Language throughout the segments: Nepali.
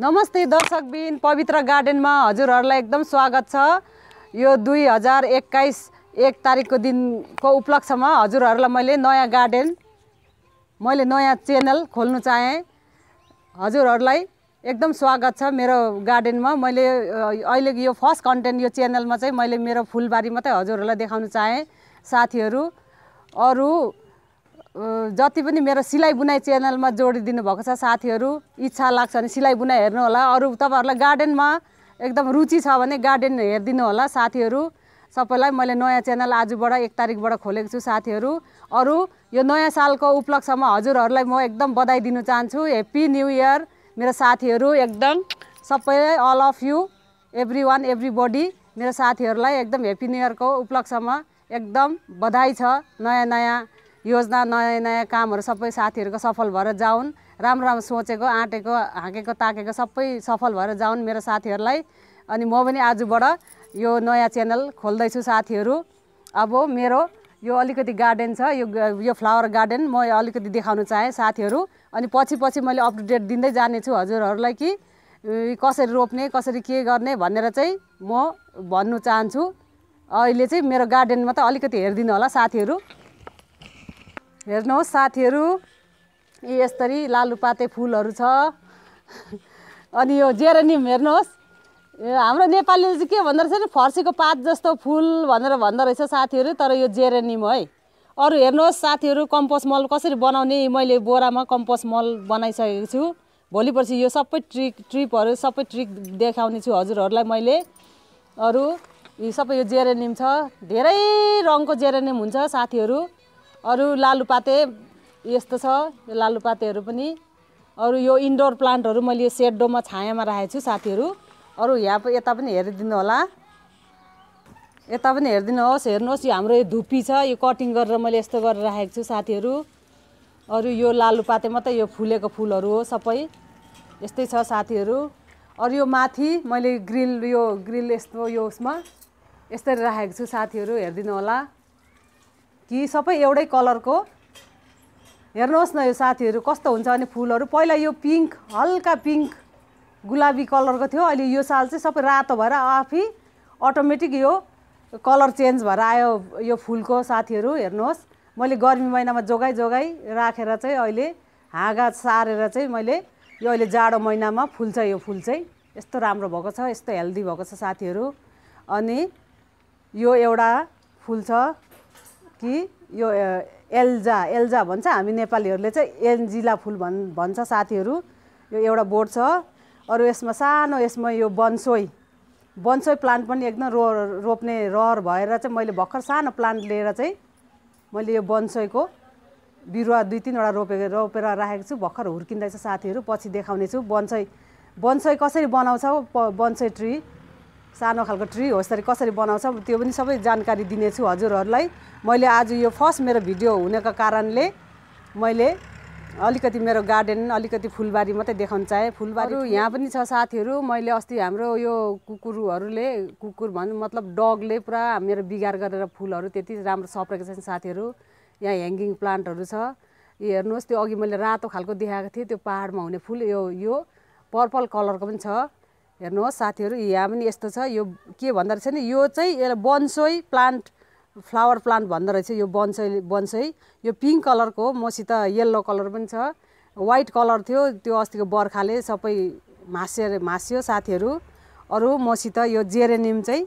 नमस्ते दर्शकबिन पवित्र गार्डनमा हजुरहरूलाई एकदम स्वागत छ यो दुई हजार एक्काइस एक तारिकको दिनको उपलक्ष्यमा हजुरहरूलाई मैले नयाँ गार्डन मैले नयाँ च्यानल खोल्नु चाहेँ हजुरहरूलाई एकदम स्वागत छ मेरो गार्डनमा मैले अहिले यो फर्स्ट कन्टेन्ट यो च्यानलमा चाहिँ मैले मेरो फुलबारी मात्रै हजुरहरूलाई देखाउनु चाहे साथीहरू अरू जति पनि मेरो सिलाइ बुनाइ च्यानलमा जोडिदिनु भएको छ साथीहरू इच्छा लाग्छ भने सिलाइ बुनाइ हेर्नु होला अरू तपाईँहरूलाई गार्डनमा एकदम रुचि छ भने गार्डन हेरिदिनु होला साथीहरू सबैलाई मैले नयाँ च्यानल आजबाट एक तारिकबाट खोलेको छु साथीहरू अरू यो नयाँ सालको उपलक्ष्यमा हजुरहरूलाई म एकदम बधाई दिन चाहन्छु हेप्पी न्यु इयर मेरो साथीहरू एकदम सबैलाई all of you everyone everybody मेरो साथीहरूलाई एकदम हेप्पी न्यु इयरको उपलक्ष्यमा एकदम बधाई छ नयाँ नयाँ योजना नयाँ नयाँ कामहरू सबै साथीहरूको सफल भएर जाउन् राम्रो राम्रो सोचेको आँटेको हाँकेको ताकेको सबै सफल भएर जाउन् मेरो साथीहरूलाई अनि म पनि आजबाट यो नयाँ च्यानल खोल्दैछु साथीहरू अब मेरो यो अलिकति गार्डन छ यो यो फ्लावर गार्डन म अलिकति देखाउन चाहेँ साथीहरू अनि पछि पछि मैले अपडेट दिँदै जानेछु हजुरहरूलाई कि कसरी रोप्ने कसरी के गर्ने भनेर चाहिँ म भन्नु चाहन्छु अहिले चाहिँ मेरो गार्डनमा त अलिकति हेरिदिनु होला साथीहरू हेर्नुहोस् साथीहरू यसरी लालुपाते फुलहरू छ अनि यो जेरेनिम हेर्नुहोस् हाम्रो नेपालीले चाहिँ के भन्दो रहेछ नि फर्सीको पात जस्तो फुल भनेर भन्दो रहेछ साथीहरू तर यो जेरेनिम है अरू हेर्नुहोस् साथीहरू कम्पोस्ट मल कसरी बनाउने मैले बोरामा कम्पोस्ट मल बनाइसकेको छु भोलि पर्सि यो सबै ट्रिक ट्रिपहरू सबै ट्रिक देखाउने छु हजुरहरूलाई मैले अरू यी सबै यो जेरेनिम छ धेरै रङको जेरेनिम हुन्छ साथीहरू अरू लालुपाते यस्तो छ यो लालुपातेहरू पनि अरू यो इन्डोर प्लान्टहरू मैले सेडोमा छायामा राखेको छु साथीहरू अरू यहाँ यता पनि हेरिदिनु होला यता पनि हेरिदिनुहोस् हेर्नुहोस् यो हाम्रो यो धुप्पी छ यो कटिङ गरेर मैले यस्तो गरेर राखेको छु साथीहरू अरू यो लालुपाते मात्रै यो फुलेको फुलहरू हो सबै यस्तै छ साथीहरू अरू यो माथि मैले ग्रिल यो ग्रिल यस्तो यो उसमा यस्तरी राखेको छु साथीहरू हेरिदिनु होला कि सबै एउटै कलरको हेर्नुहोस् न यो साथीहरू कस्तो हुन्छ भने फुलहरू पहिला यो पिङ्क हल्का पिङ्क गुलाबी कलरको थियो अहिले यो साल चाहिँ सबै रातो भएर आफै अटोमेटिक यो कलर चेन्ज भएर आयो यो फुलको साथीहरू हेर्नुहोस् मैले गर्मी महिनामा जोगाई जोगाइ राखेर चाहिँ अहिले हाँगा सारेर चाहिँ मैले यो अहिले जाडो महिनामा फुल्छ यो फुल चाहिँ यस्तो राम्रो भएको छ यस्तो हेल्दी भएको छ साथीहरू अनि यो एउटा फुल छ कि यो एल्जा एल्जा भन्छ हामी नेपालीहरूले चाहिँ एन्जिला फुल भन् भन्छ साथीहरू यो एउटा बोर्ड छ अरू यसमा सानो यसमा यो बन्सोई बन्सोई प्लान्ट पनि एकदम रो रोप्ने रहर भएर चाहिँ मैले भर्खर सानो प्लान्ट लिएर चाहिँ मैले यो बन्सोईको बिरुवा दुई तिनवटा रोपेको रोपेर राखेको छु भर्खर हुर्किँदैछ साथीहरू पछि देखाउनेछु छु बन्सोई कसरी बनाउँछ बन्सोई ट्री सानो खालको ट्री हो कसरी बनाउँछ त्यो पनि सबै जानकारी दिनेछु हजुरहरूलाई मैले आज यो फर्स्ट मेरो भिडियो हुनेको कारणले मैले अलिकति मेरो गार्डन अलिकति फुलबारी मात्रै देखाउन चाहेँ फुलबारी यहाँ पनि छ साथीहरू मैले अस्ति हाम्रो यो कुकुरहरूले कुकुर भन् मतलब डगले पुरा मेरो बिगार गरेर फुलहरू त्यति राम्रो सप्रेको छ साथीहरू यहाँ ह्याङ्गिङ प्लान्टहरू छ यो हेर्नुहोस् त्यो अघि मैले रातो खालको देखाएको थिएँ त्यो पाहाडमा हुने फुल यो यो पर्पल कलरको पनि छ हेर्नुहोस् साथीहरू यहाँ पनि यस्तो छ यो के भन्दो रहेछ नि यो चाहिँ यसलाई बन्सोई प्लान्ट फ्लावर प्लान्ट भन्दो रहेछ यो बन्सोई बन्सोई यो पिङ्क कलरको मसित येल्लो कलर पनि छ वाइट कलर थियो त्यो अस्तिको बर्खाले सबै मासे मास्यो साथीहरू अरू मसित यो जेरेनिम चाहिँ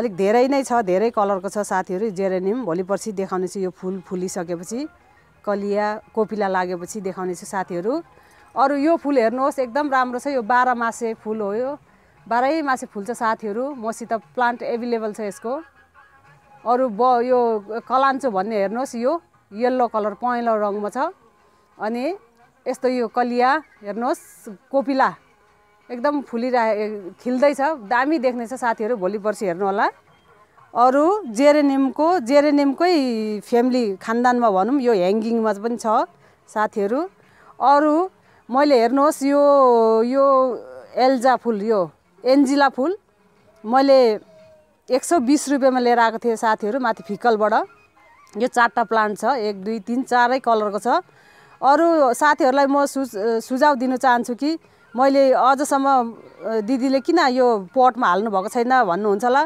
अलिक धेरै नै छ धेरै कलरको छ साथीहरू जेरेनिम भोलि पर्सि देखाउनेछु यो फुल फुलिसकेपछि कलिया कोपिला लागेपछि देखाउनेछु साथीहरू अरू यो फुल हेर्नुहोस् एकदम राम्रो छ यो बाह्र मासे फुल हो यो बाह्रै मासे फुल्छ साथीहरू मसित प्लान्ट एभाइलेबल छ यसको अरू ब यो कलान्चो भन्ने हेर्नुहोस् यो येल्लो कलर पहेँलो रङमा छ अनि यस्तो यो कलिया हेर्नुहोस् कोपिला एकदम फुलिरहे खिल्दैछ दामी देख्नेछ साथीहरू भोलि पर्सि हेर्नु होला अरू जेरेनिमको जेरेनिमकै फ्यामिली खानदानमा भनौँ यो ह्याङ्गिङमा पनि छ साथीहरू अरू मैले हेर्नुहोस् यो यो एल्जा फुल यो एन्जिला फुल मैले एक सौ बिस रुपियाँमा लिएर आएको थिएँ साथीहरू माथि फिकलबाट यो चारवटा प्लान्ट छ एक दुई तिन चारै कलरको छ अरू साथीहरूलाई म सु सुझाव दिन चाहन्छु कि मैले अझसम्म दिदीले किन यो पटमा भएको छैन भन्नुहुन्छ होला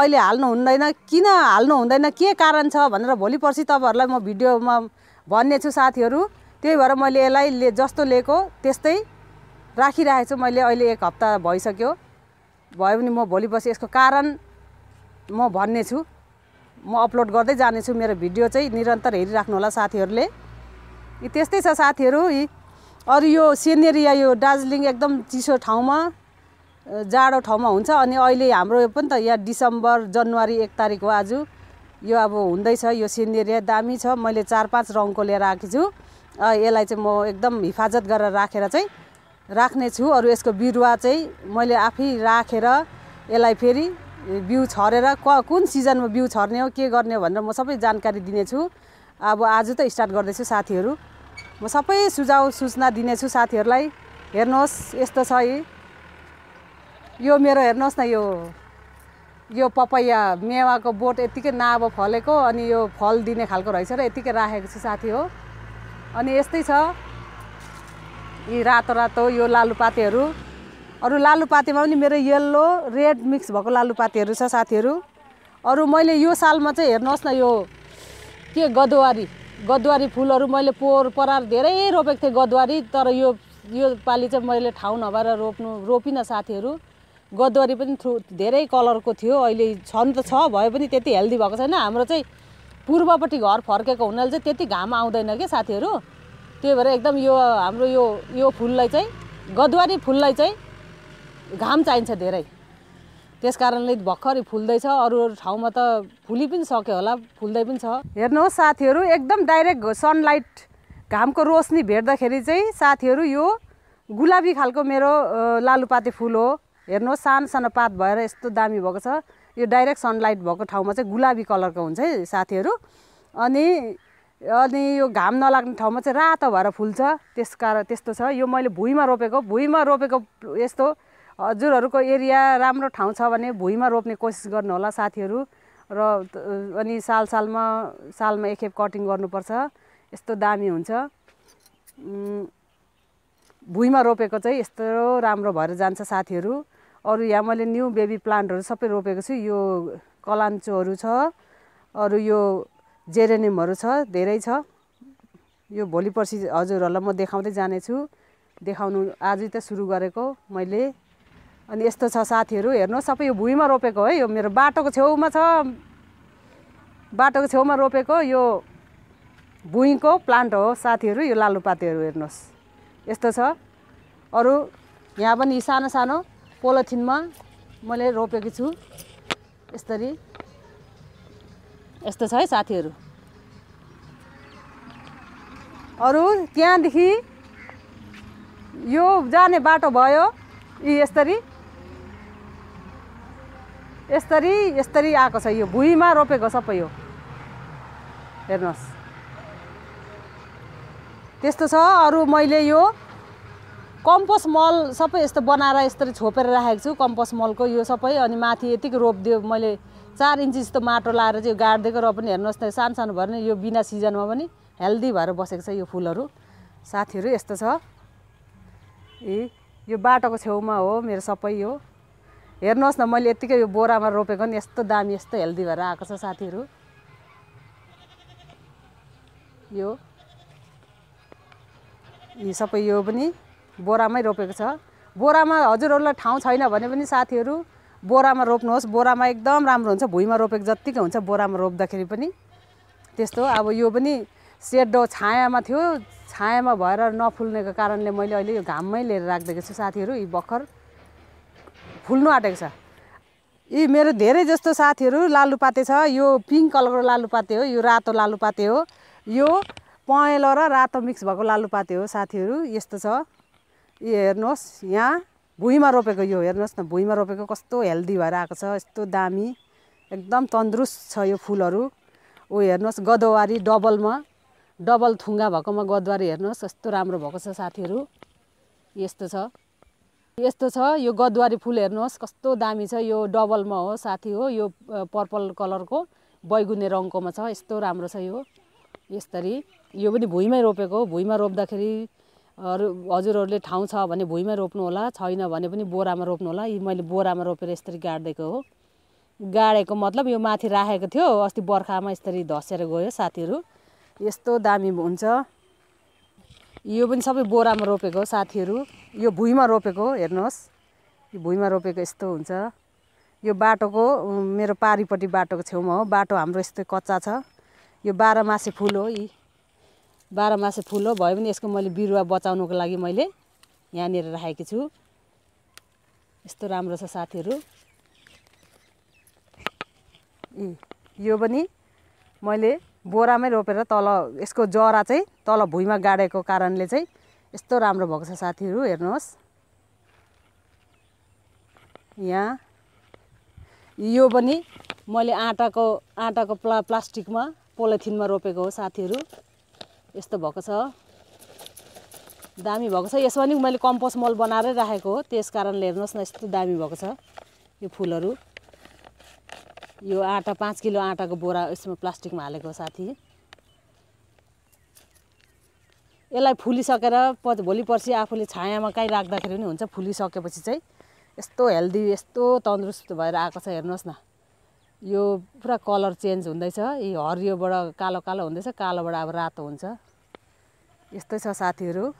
अहिले हाल्नु हुँदैन किन हाल्नु हुँदैन के कारण छ भनेर भोलि पर्सि तपाईँहरूलाई म भिडियोमा भन्ने छु साथीहरू त्यही भएर मैले यसलाई ले जस्तो लिएको त्यस्तै राखिरहेको छु मैले अहिले एक हप्ता भइसक्यो भयो भने म भोलि बसी यसको कारण म भन्ने छु म अपलोड गर्दै जानेछु मेरो भिडियो चाहिँ निरन्तर हेरिराख्नु होला साथीहरूले यी त्यस्तै छ साथीहरू यी अरू यो सिनेरिया यो दार्जिलिङ एकदम चिसो ठाउँमा जाडो ठाउँमा हुन्छ अनि अहिले हाम्रो यो पनि त यहाँ डिसम्बर जनवरी एक तारिक हो आज यो अब हुँदैछ यो सिनेरिया दामी छ मैले चार पाँच रङको लिएर आएको छु यसलाई चाहिँ म एकदम हिफाजत गरेर राखेर चाहिँ राख्ने छु अरू यसको बिरुवा चाहिँ मैले आफै राखेर यसलाई फेरि बिउ छरेर क कुन सिजनमा बिउ छर्ने हो के गर्ने हो भनेर म सबै जानकारी दिनेछु अब आज त स्टार्ट गर्दैछु साथीहरू म सबै सुझाव सूचना दिनेछु साथीहरूलाई हेर्नुहोस् यस्तो छ है यो मेरो हेर्नुहोस् न यो यो पपैया मेवाको बोट यत्तिकै नाभ फलेको अनि यो फल दिने खालको रहेछ र यत्तिकै राखेको छु साथी हो अनि यस्तै छ यी रातो रातो यो लालुपातेहरू अरू लालुपातेमा पनि मेरो येल्लो रेड मिक्स भएको लालुपातेहरू छ साथीहरू अरू मैले यो सालमा चाहिँ हेर्नुहोस् न यो के गदवारी गदवारी फुलहरू मैले पोहोर परार धेरै रोपेको थिएँ गदवारी तर यो यो पालि चाहिँ मैले ठाउँ नभएर रोप्नु रोपिनँ साथीहरू गदवारी पनि थ्रु धेरै कलरको थियो अहिले छन् त छ भए पनि त्यति हेल्दी भएको छैन हाम्रो चाहिँ पूर्वपट्टि घर फर्केको हुनाले चाहिँ त्यति घाम आउँदैन क्या साथीहरू त्यही भएर एकदम यो हाम्रो यो यो फुललाई चाहिँ गदुवारी फुललाई चाहिँ घाम चाहिन्छ धेरै त्यस कारणले भर्खरै फुल्दैछ अरू अरू ठाउँमा त फुलि पनि सक्यो होला फुल्दै पनि छ हेर्नुहोस् साथीहरू एकदम डाइरेक्ट सनलाइट घामको रोशनी भेट्दाखेरि चाहिँ साथीहरू यो गुलाबी खालको मेरो लालुपाते फुल हो हेर्नुहोस् सानो सानो पात भएर यस्तो दामी भएको छ यो डाइरेक्ट सनलाइट भएको ठाउँमा चाहिँ गुलाबी कलरको हुन्छ है साथीहरू अनि अनि यो घाम नलाग्ने ठाउँमा चाहिँ रातो भएर फुल्छ त्यस कारण त्यस्तो छ यो मैले भुइँमा रोपेको भुइँमा रोपेको यस्तो हजुरहरूको एरिया राम्रो ठाउँ छ भने भुइँमा रोप्ने कोसिस गर्नुहोला साथीहरू र अनि साल सालमा सालमा एकखेप कटिङ गर्नुपर्छ यस्तो दामी हुन्छ भुइँमा रोपेको चाहिँ यस्तो राम्रो भएर जान्छ साथीहरू अरू यहाँ मैले न्यु बेबी प्लान्टहरू सबै रोपेको छु यो कलान्चोहरू छ अरू यो जेरेनियमहरू छ धेरै छ यो भोलि पर्सि हजुरहरूलाई म देखाउँदै जानेछु देखाउनु आज त सुरु गरेको मैले अनि यस्तो छ साथीहरू हेर्नुहोस् सबै यो भुइँमा रोपेको है यो मेरो बाटोको छेउमा छ बाटोको छेउमा रोपेको यो भुइँको प्लान्ट हो साथीहरू यो लालुपातेहरू हेर्नुहोस् यस्तो छ अरू यहाँ पनि सानो सानो पोलोथिनमा मैले रोपेको छु यसरी यस्तो छ है साथीहरू अरू त्यहाँदेखि यो जाने बाटो भयो यी यसरी यसरी यसरी आएको छ यो भुइँमा रोपेको सबै यो हेर्नुहोस् त्यस्तो छ अरू मैले यो कम्पोस्ट मल सबै यस्तो बनाएर यसरी छोपेर राखेको छु कम्पोस्ट मलको यो सबै अनि माथि यतिको रोपिदियो मैले चार इन्च जस्तो माटो लाएर चाहिँ यो गाडिदिएको र पनि हेर्नुहोस् न सानो सानो भएर नि यो बिना सिजनमा पनि हेल्दी भएर बसेको छ यो फुलहरू साथीहरू यस्तो छ ए यो बाटोको छेउमा हो मेरो सबै यो हेर्नुहोस् न मैले यत्तिकै यो बोरामा रोपेको नि यस्तो दामी यस्तो हेल्दी भएर आएको छ साथीहरू यो यी सबै यो पनि बोरामै रोपेको छ बोरामा हजुरहरूलाई ठाउँ छैन भने पनि साथीहरू बोरामा रोप्नुहोस् बोरामा एकदम राम्रो हुन्छ भुइँमा रोपेको जत्तिकै हुन्छ बोरामा रोप्दाखेरि पनि त्यस्तो अब यो पनि सेडो छायामा थियो छायामा भएर नफुल्नेको कारणले मैले अहिले यो घाममै लिएर राखिदिएको छु साथीहरू यी भर्खर फुल्नु आँटेको छ यी मेरो धेरै जस्तो साथीहरू लालुपाते छ यो पिङ्क कलरको लालुपाते हो यो रातो लालुपाते हो यो पहेँलो र रातो मिक्स भएको लालुपाते हो साथीहरू यस्तो छ यी हेर्नुहोस् यहाँ भुइँमा रोपेको यो हेर्नुहोस् न भुइँमा रोपेको कस्तो हेल्दी भएर आएको छ यस्तो दामी एकदम तन्दुरुस्त छ यो फुलहरू ऊ हेर्नुहोस् गदवारी डबलमा डबल थुङ्गा भएकोमा गदवारी हेर्नुहोस् यस्तो राम्रो भएको छ साथीहरू यस्तो छ यस्तो छ यो गदवारी फुल हेर्नुहोस् कस्तो दामी छ यो डबलमा हो साथी हो यो पर्पल कलरको बैगुने रङकोमा छ यस्तो राम्रो छ यो यसरी यो पनि भुइँमै रोपेको भुइँमा रोप्दाखेरि अरू हजुरहरूले ठाउँ छ भने भुइँमा रोप्नु होला छैन भने पनि बोरामा रोप्नु होला यी मैले बोरामा रोपेर यसरी गाडिदिएको हो गाडेको मतलब यो माथि राखेको थियो अस्ति बर्खामा यसरी धसेर गयो साथीहरू यस्तो दामी हुन्छ यो पनि सबै बोरामा रोपेको साथीहरू यो भुइँमा रोपेको हेर्नुहोस् यो भुइँमा रोपेको यस्तो हुन्छ यो बाटोको मेरो पारिपट्टि बाटोको छेउमा हो बाटो हाम्रो यस्तो कच्चा छ यो बाह्र मासे फुल हो यी बाह्र मासे फुल हो भयो भने यसको मैले बिरुवा बचाउनुको लागि मैले यहाँनिर राखेको छु यस्तो राम्रो छ साथीहरू यो पनि मैले बोरामै रोपेर तल यसको जरा चाहिँ तल भुइँमा गाडेको कारणले चाहिँ यस्तो राम्रो भएको छ साथीहरू हेर्नुहोस् यहाँ यो पनि मैले आँटाको आँटाको प्ला प्लास्टिकमा पोलिथिनमा रोपेको हो साथीहरू यस्तो भएको छ दामी भएको छ यसमा नि मैले कम्पोस्ट मल बनाएरै राखेको हो त्यस कारणले हेर्नुहोस् न यस्तो दामी भएको छ यो फुलहरू यो आँटा पाँच किलो आँटाको बोरा यसमा प्लास्टिकमा हालेको साथी यसलाई फुलिसकेर प भोलि पर्सि आफूले छायामा कहीँ राख्दाखेरि पनि हुन्छ फुलिसकेपछि चाहिँ यस्तो हेल्दी यस्तो तन्दुरुस्त भएर आएको छ हेर्नुहोस् न यो पुरा कलर चेन्ज हुँदैछ यी हरियोबाट कालो कालो हुँदैछ कालोबाट अब रातो हुन्छ यस्तै छ साथीहरू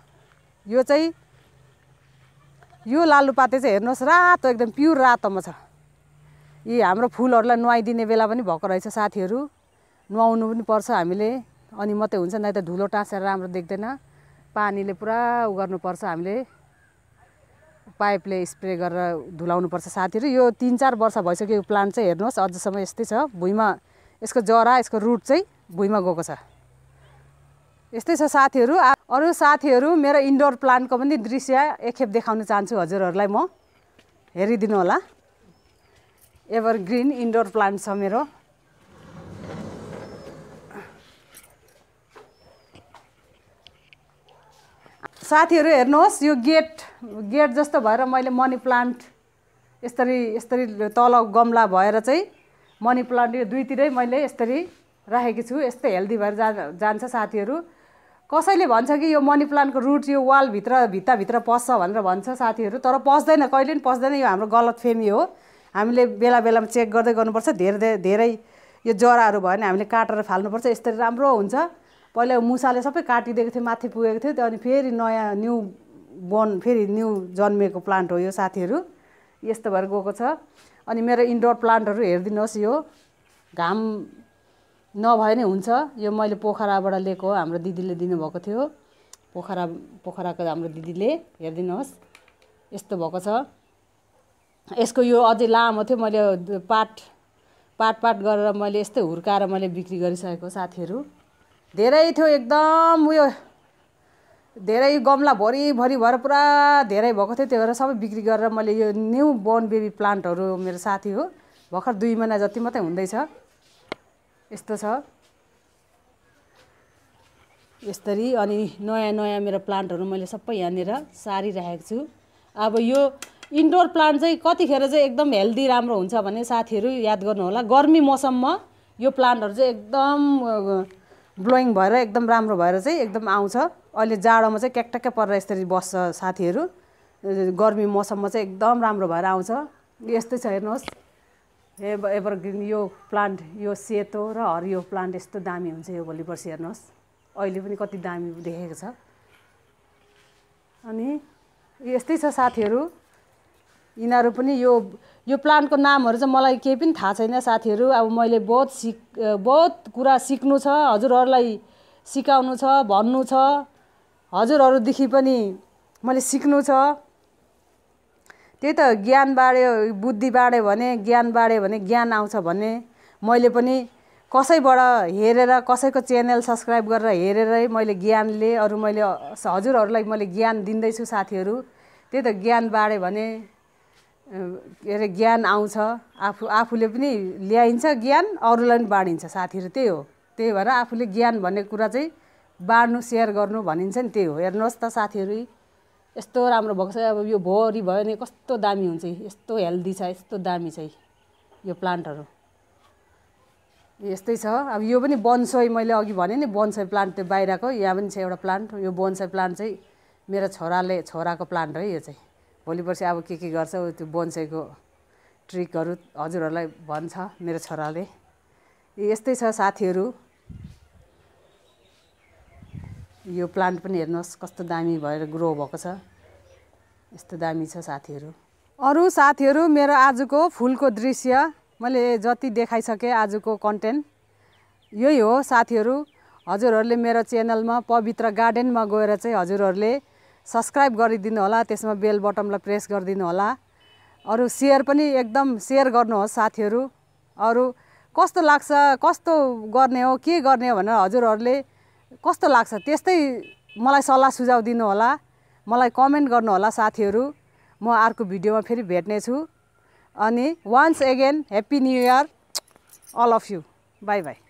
यो चाहिँ यो लालुपाते चाहिँ हेर्नुहोस् रातो एकदम प्युर रातोमा छ यी हाम्रो फुलहरूलाई नुहाइदिने बेला पनि भएको रहेछ साथीहरू नुहाउनु पनि पर्छ हामीले अनि मात्रै हुन्छ नै त धुलो टाँसेर राम्रो देख्दैन पानीले पुरा उ गर्नुपर्छ हामीले पाइपले स्प्रे गरेर धुलाउनुपर्छ साथीहरू यो तिन चार वर्ष भइसक्यो यो प्लान्ट चाहिँ हेर्नुहोस् अझसम्म यस्तै छ भुइँमा यसको जरा यसको रुट चाहिँ भुइँमा गएको छ यस्तै छ साथीहरू अरू साथीहरू मेरो इन्डोर प्लान्टको पनि दृश्य एकखेप देखाउन चाहन्छु हजुरहरूलाई म हेरिदिनु होला एभर ग्रिन इन्डोर प्लान्ट छ मेरो साथीहरू हेर्नुहोस् यो गेट गेट जस्तो भएर मैले मनी प्लान्ट यसरी यसरी तल गमला भएर चाहिँ मनी प्लान्ट यो दुईतिरै मैले यसरी राखेकी छु यस्तै हेल्दी भएर जा जान्छ साथीहरू कसैले भन्छ कि यो मनी प्लान्टको रुट यो वालभित्र भित्ताभित्र पस्छ भनेर भन्छ साथीहरू तर पस्दैन कहिले पनि पस्दैन यो हाम्रो गलत फेमी हो हामीले बेला बेलामा चेक गर्दै गर्नुपर्छ धेरै धेरै यो जराहरू भयो भने हामीले काटेर फाल्नुपर्छ यस्तरी राम्रो हुन्छ पहिला मुसाले सबै काटिदिएको थियो माथि पुगेको थियो त्यो अनि फेरि नयाँ न्यू बोर्न फेरि न्यू जन्मिएको प्लान्ट हो यो साथीहरू यस्तो भएर गएको छ अनि मेरो इन्डोर प्लान्टहरू हेरिदिनुहोस् यो घाम नभए नै हुन्छ यो मैले पोखराबाट लिएको हाम्रो दिदीले दिनुभएको थियो पोखरा पोखराको हाम्रो दिदीले हेरिदिनुहोस् यस्तो भएको छ यसको यो अझै लामो थियो मैले पाट पाट पाट गरेर मैले यस्तै हुर्काएर मैले बिक्री गरिसकेको साथीहरू धेरै थियो एकदम उयो धेरै गमला भरिभरि भएर पुरा धेरै भएको थियो त्यही भएर सबै बिक्री गरेर मैले यो न्यु बोर्न बेबी प्लान्टहरू मेरो साथी हो भर्खर दुई महिना जति मात्रै हुँदैछ यस्तो छ यसरी अनि नयाँ नयाँ मेरो प्लान्टहरू मैले सबै यहाँनिर सारिराखेको छु अब यो इन्डोर प्लान्ट चाहिँ कतिखेर चाहिँ एकदम हेल्दी राम्रो हुन्छ भने साथीहरू याद गर्नुहोला गर्मी मौसममा यो प्लान्टहरू चाहिँ एकदम ब्लोइङ भएर एकदम राम्रो भएर चाहिँ एकदम आउँछ अहिले जाडोमा चाहिँ क्याकट्याक्कै परेर यसरी बस्छ साथीहरू गर्मी मौसममा चाहिँ एकदम राम्रो भएर आउँछ यस्तै छ हेर्नुहोस् एभर एभरग्रिन यो प्लान्ट यो सेतो र हरियो प्लान्ट यस्तो दामी हुन्छ यो भोलि पर्सि हेर्नुहोस् अहिले पनि कति दामी देखेको छ अनि यस्तै छ साथीहरू यिनीहरू पनि यो यो प्लान्टको नामहरू चाहिँ मलाई केही पनि थाहा छैन साथीहरू अब मैले बहुत सिक बहुत कुरा सिक्नु छ हजुरहरूलाई सिकाउनु छ भन्नु छ हजुरहरूदेखि पनि मैले सिक्नु छ त्यही त ज्ञान बाँड्यो बुद्धि बाँड्यो भने ज्ञान बाँड्यो भने ज्ञान आउँछ भन्ने मैले पनि कसैबाट हेरेर कसैको च्यानल सब्सक्राइब गरेर हेरेरै मैले ज्ञान लिएँ अरू मैले हजुरहरूलाई मैले ज्ञान दिँदैछु साथीहरू त्यही त ज्ञान बाँड्यो भने के अरे ज्ञान आउँछ आफू आफूले पनि ल्याइन्छ ज्ञान अरूलाई पनि बाँडिन्छ साथीहरू त्यही हो त्यही भएर आफूले ज्ञान भन्ने कुरा चाहिँ बाँड्नु सेयर गर्नु भनिन्छ नि त्यही हो हेर्नुहोस् त साथीहरू यस्तो राम्रो भएको छ अब यो भोरी भयो भने कस्तो दामी हुन्छ यस्तो हेल्दी छ यस्तो दामी छ यो प्लान्टहरू यस्तै छ अब यो पनि बनसोई मैले अघि भने नि बनसोई प्लान्ट त्यो बाहिरको यहाँ पनि छ एउटा प्लान्ट यो बनसोई प्लान्ट चाहिँ मेरो छोराले छोराको प्लान्ट हो यो चाहिँ भोलि पर्सि अब के के गर्छ त्यो बोन्सेको ट्रिकहरू हजुरहरूलाई भन्छ मेरो छोराले यस्तै छ साथीहरू यो प्लान्ट पनि हेर्नुहोस् कस्तो दामी भएर ग्रो भएको छ यस्तो दामी छ साथीहरू अरू साथीहरू मेरो आजको फुलको दृश्य मैले जति देखाइसकेँ आजको कन्टेन्ट यही हो साथीहरू हजुरहरूले मेरो च्यानलमा पवित्र गार्डनमा गएर चाहिँ हजुरहरूले सब्सक्राइब गरिदिनु होला त्यसमा बेल बटनलाई प्रेस गरिदिनु होला अरू सेयर पनि एकदम सेयर गर्नुहोस् साथीहरू अरू कस्तो लाग्छ कस्तो गर्ने हो के गर्ने हो भनेर हजुरहरूले कस्तो लाग्छ त्यस्तै मलाई सल्लाह सुझाव दिनु होला मलाई कमेन्ट गर्नुहोला साथीहरू म अर्को भिडियोमा फेरि भेट्नेछु अनि once again happy new year all of you bye by